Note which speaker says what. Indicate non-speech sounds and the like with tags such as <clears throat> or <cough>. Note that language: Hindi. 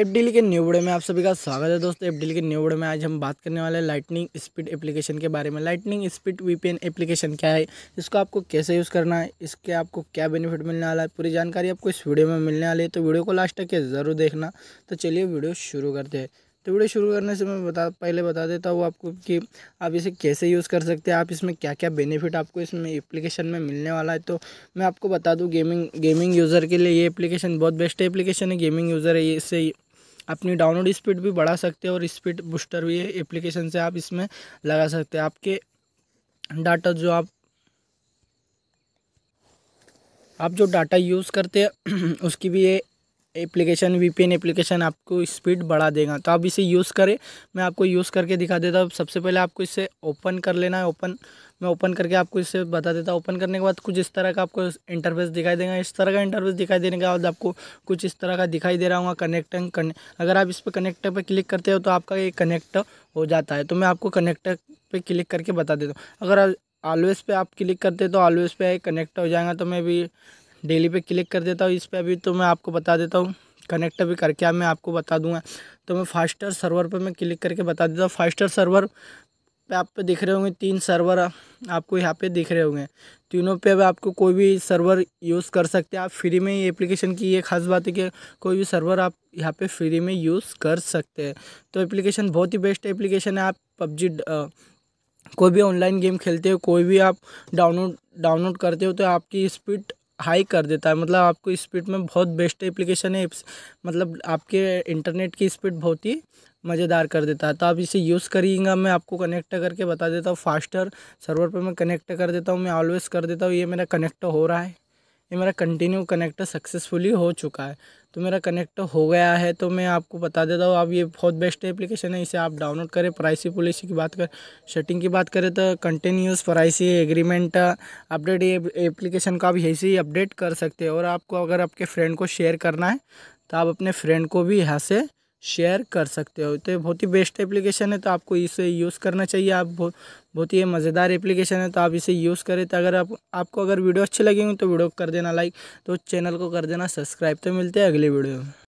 Speaker 1: एफ डी के न्यू वीडियो में आप सभी का स्वागत है दोस्तों एफ डी के न्यू वीडियो में आज हम बात करने वाले हैं लाइटनिंग स्पीड एप्लीकेशन के बारे में लाइटनिंग स्पीड वीपीएन एप्लीकेशन क्या है इसको आपको कैसे यूज़ करना है इसके आपको क्या बेनिफिट मिलने वाला है पूरी जानकारी आपको इस वीडियो में मिलने वाली है तो वीडियो को लास्ट तक ज़रूर देखना तो चलिए वीडियो शुरू करते हैं तो वीडियो शुरू करने से मैं बता पहले बता देता हूँ आपको कि आप इसे कैसे यूज़ कर सकते हैं आप इसमें क्या क्या बेनिफिट आपको इसमें एप्लीकेशन में मिलने वाला है तो मैं आपको बता दूँ गेमिंग गेमिंग यूज़र के लिए ये एप्लीकेशन बहुत बेस्ट एप्लीकेशन है गेमिंग यूज़र है इससे अपनी डाउनलोड स्पीड भी बढ़ा सकते हैं और स्पीड बूस्टर भी है एप्लीकेशन से आप इसमें लगा सकते हैं आपके डाटा जो आप आप जो डाटा यूज़ करते हैं <clears throat> उसकी भी ये एप्लीकेशन वीपीएन एप्लीकेशन आपको स्पीड बढ़ा देगा तो आप इसे यूज़ करें मैं आपको यूज़ करके दिखा देता हूँ सबसे पहले आपको इसे ओपन कर लेना है ओपन मैं ओपन करके आपको इसे बता देता हूँ ओपन करने के बाद कुछ इस तरह का आपको इंटरफेस दिखाई देगा इस तरह का इंटरफेस दिखाई देने के बाद आपको कुछ इस तरह का दिखाई दे रहा हूँ कनेक्ट करने अगर आप इस पर कनेक्टर पर क्लिक करते हो तो आपका ये कनेक्ट हो जाता है तो मैं आपको कनेक्टर पर क्लिक करके बता देता हूँ अगर ऑलवेज़ पे आप क्लिक करते तो ऑलवेज़ पे कनेक्ट हो जाएगा तो मैं भी डेली पे क्लिक कर देता हूँ इस पर अभी तो मैं आपको बता देता हूँ कनेक्ट अभी करके अब मैं आपको बता दूंगा तो मैं फास्टर सर्वर पर मैं क्लिक करके बता देता हूँ फास्टर सर्वर पे आप पे दिख रहे होंगे तीन सर्वर आपको यहाँ पे दिख रहे होंगे तीनों पे अब आपको कोई भी सर्वर यूज़ कर सकते हैं आप फ्री में ये एप्लीकेशन की ये खास बात है कि कोई भी सर्वर आप यहाँ पे फ्री में यूज़ कर सकते हैं तो एप्लीकेशन बहुत ही बेस्ट एप्लीकेशन है आप पबजी कोई भी ऑनलाइन गेम खेलते हो कोई भी आप डाउनलोड डाउनलोड करते हो तो आपकी स्पीड हाई कर देता है मतलब आपको स्पीड में बहुत बेस्ट एप्लीकेशन है मतलब आपके इंटरनेट की स्पीड बहुत ही मज़ेदार कर देता है तो आप इसे यूज़ करिएगा मैं आपको कनेक्ट करके बता देता हूँ फास्टर सर्वर पर मैं कनेक्ट कर देता हूँ मैं ऑलवेज़ कर देता हूँ ये मेरा कनेक्ट हो रहा है ये मेरा कंटिन्यू कनेक्टर सक्सेसफुली हो चुका है तो मेरा कनेक्टर हो गया है तो मैं आपको बता देता हूँ आप ये बहुत बेस्ट एप्लीकेशन है इसे आप डाउनलोड करें प्राइसी पॉलिसी की बात करें सेटिंग की बात करें तो कंटिन्यूस प्राइसी एग्रीमेंट अपडेट ये एप्लीकेशन को आप यहीं से ही अपडेट कर सकते हैं और आपको अगर आपके फ्रेंड को शेयर करना है तो आप अपने फ्रेंड को भी यहाँ से शेयर कर सकते हो तो बहुत ही बेस्ट एप्लीकेशन है तो आपको इसे यूज़ करना चाहिए आप बहुत बहुत ही मज़ेदार एप्लीकेशन है तो आप इसे यूज़ करें तो अगर आप आपको अगर वीडियो अच्छी लगी हो तो वीडियो कर देना लाइक तो चैनल को कर देना सब्सक्राइब तो, तो मिलते हैं अगली वीडियो में